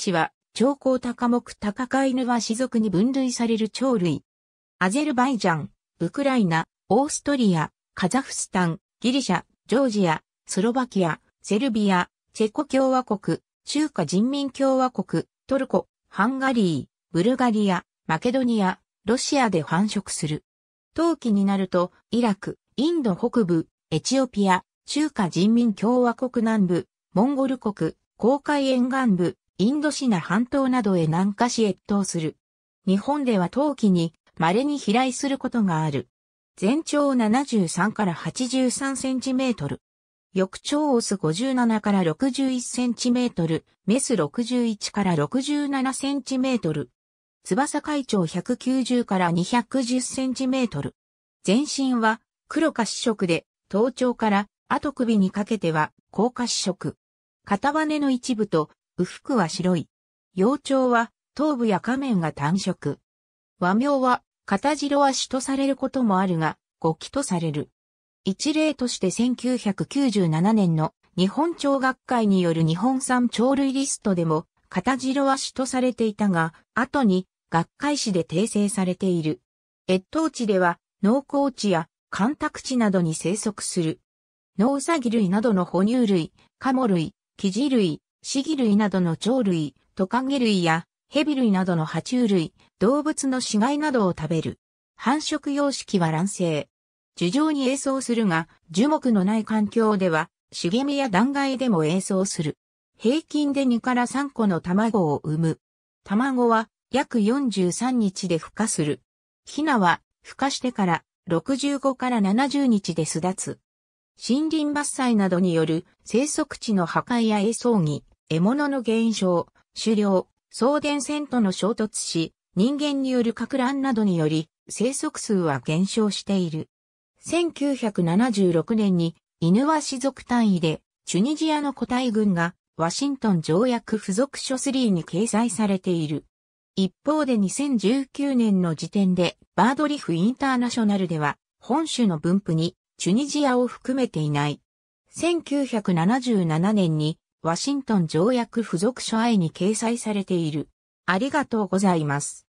地は、長江高目高カイ氏族に分類される鳥類。アゼルバイジャン、ウクライナ、オーストリア、カザフスタン、ギリシャ、ジョージア、スロバキア、セルビア、チェコ共和国、中華人民共和国、トルコ、ハンガリー、ブルガリア、マケドニア、ロシアで繁殖する。冬季になると、イラク、インド北部、エチオピア、中華人民共和国南部、モンゴル国、公海沿岸部、インドシナ半島などへ南下し越冬する。日本では冬季に稀に飛来することがある。全長73から83センチメートル。翌長オス57から61センチメートル、メス61から67センチメートル。翼海長190から210センチメートル。全身は黒か紫色で、頭頂から後首にかけては高か紫色。片羽の一部と右腹は白い。幼鳥は頭部や仮面が単色。和名は、片白足とされることもあるが、語気とされる。一例として1997年の日本鳥学会による日本産鳥類リストでも、片白足とされていたが、後に学会誌で訂正されている。越冬地では、農耕地や干拓地などに生息する。農ウサギ類などの哺乳類、カモ類、キジ類、シギ類などの鳥類、トカゲ類やヘビ類などの爬虫類、動物の死骸などを食べる。繁殖様式は卵生。樹上に映像するが、樹木のない環境では、茂みや断崖でも映像する。平均で2から3個の卵を産む。卵は約43日で孵化する。ヒナは孵化してから65から70日で巣立つ。森林伐採などによる生息地の破壊や営葬儀、獲物の減少、狩猟、送電線との衝突し、人間による拡乱などにより、生息数は減少している。1976年に、犬は氏族単位で、チュニジアの個体群が、ワシントン条約付属書3に掲載されている。一方で2019年の時点で、バードリフインターナショナルでは、本種の分布に、チュニジアを含めていない。1977年に、ワシントン条約付属書愛に掲載されている。ありがとうございます。